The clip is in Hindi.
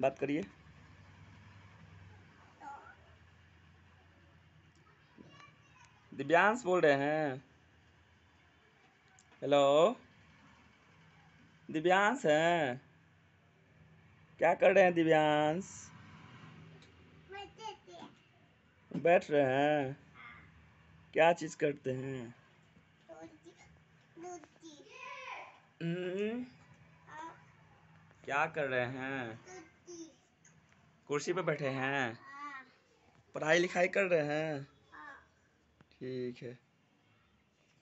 बात करिए दिव्यांश बोल रहे हैं हेलो दिव्यांश हैं क्या कर रहे हैं दिव्यांश बैठ रहे हैं क्या चीज करते हैं हम्म। क्या कर रहे हैं कुर्सी पे बैठे हैं हाँ। पढ़ाई लिखाई कर रहे हैं हाँ। ठीक है